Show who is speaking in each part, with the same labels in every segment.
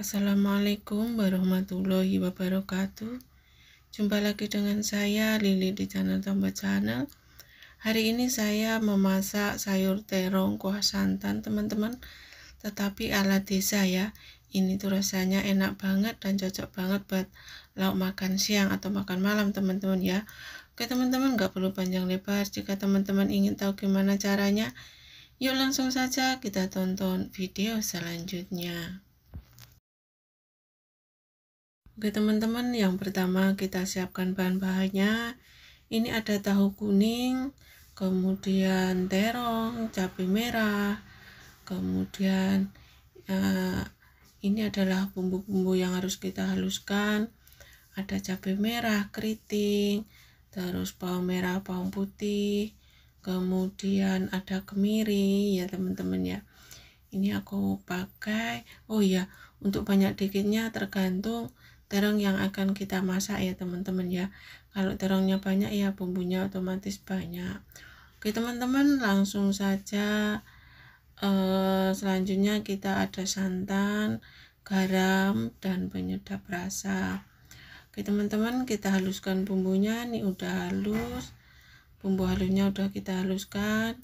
Speaker 1: Assalamualaikum warahmatullahi wabarakatuh Jumpa lagi dengan saya Lili di channel Tomba Channel Hari ini saya memasak sayur terong kuah santan teman-teman Tetapi ala desa ya Ini tuh rasanya enak banget dan cocok banget buat lauk makan siang atau makan malam teman-teman ya Oke teman-teman gak perlu panjang lebar Jika teman-teman ingin tahu gimana caranya Yuk langsung saja kita tonton video selanjutnya. Oke teman-teman, yang pertama kita siapkan bahan-bahannya. Ini ada tahu kuning, kemudian terong, cabai merah, kemudian eh, ini adalah bumbu-bumbu yang harus kita haluskan. Ada cabai merah, keriting, terus bawang merah, bawang putih, kemudian ada kemiri ya teman-teman ya. Ini aku pakai, oh iya, untuk banyak dikitnya tergantung terong yang akan kita masak ya teman-teman ya kalau terongnya banyak ya bumbunya otomatis banyak oke teman-teman langsung saja eh, selanjutnya kita ada santan garam dan penyedap rasa oke teman-teman kita haluskan bumbunya ini udah halus bumbu halusnya udah kita haluskan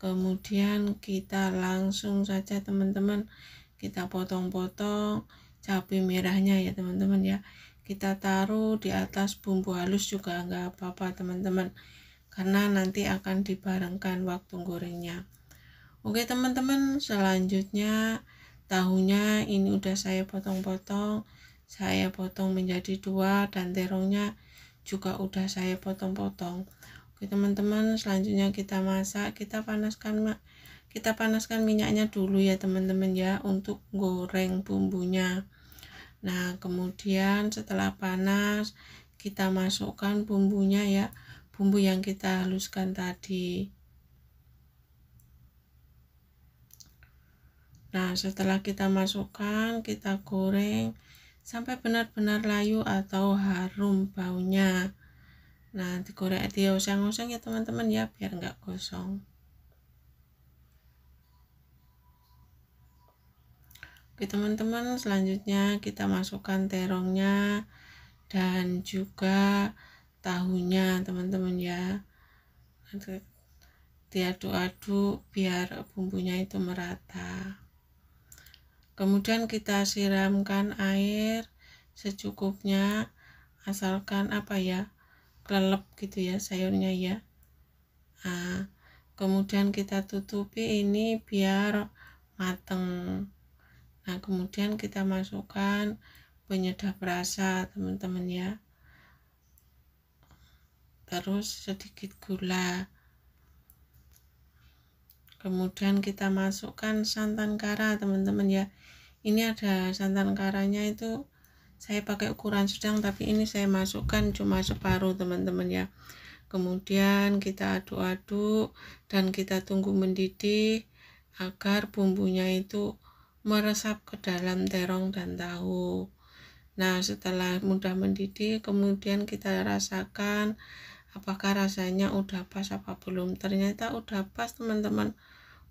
Speaker 1: kemudian kita langsung saja teman-teman kita potong-potong cabai merahnya ya teman-teman ya kita taruh di atas bumbu halus juga nggak apa-apa teman-teman karena nanti akan dibarengkan waktu gorengnya oke teman-teman selanjutnya tahunya ini udah saya potong-potong saya potong menjadi dua dan terongnya juga udah saya potong-potong oke teman-teman selanjutnya kita masak kita panaskan kita panaskan minyaknya dulu ya teman-teman ya untuk goreng bumbunya nah kemudian setelah panas kita masukkan bumbunya ya bumbu yang kita haluskan tadi nah setelah kita masukkan kita goreng sampai benar-benar layu atau harum baunya nah digoreng dia oseng ya teman-teman ya biar nggak gosong Oke teman-teman selanjutnya kita masukkan terongnya dan juga tahunya teman-teman ya diaduk-aduk biar bumbunya itu merata kemudian kita siramkan air secukupnya asalkan apa ya kelelep gitu ya sayurnya ya nah, kemudian kita tutupi ini biar mateng Nah, kemudian kita masukkan penyedap rasa, teman-teman ya. Terus sedikit gula. Kemudian kita masukkan santan kara, teman-teman ya. Ini ada santan karanya itu saya pakai ukuran sedang tapi ini saya masukkan cuma separuh teman-teman ya. Kemudian kita aduk-aduk dan kita tunggu mendidih agar bumbunya itu meresap ke dalam terong dan tahu. Nah, setelah mudah mendidih, kemudian kita rasakan apakah rasanya udah pas apa belum. Ternyata udah pas, teman-teman.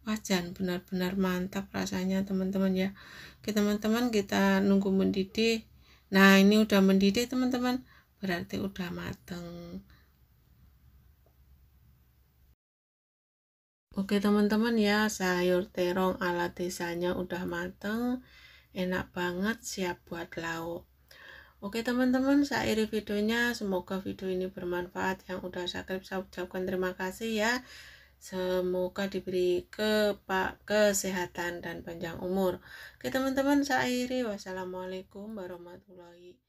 Speaker 1: Wajan benar-benar mantap rasanya, teman-teman ya. Oke, teman-teman, kita nunggu mendidih. Nah, ini udah mendidih, teman-teman. Berarti udah mateng. Oke teman-teman ya, sayur terong ala desanya udah mateng, enak banget, siap buat lauk. Oke teman-teman, saya iri videonya, semoga video ini bermanfaat. Yang udah subscribe, saya ucapkan terima kasih ya. Semoga diberi kepa kesehatan dan panjang umur. Oke teman-teman, saya iri. Wassalamualaikum warahmatullahi wabarakatuh.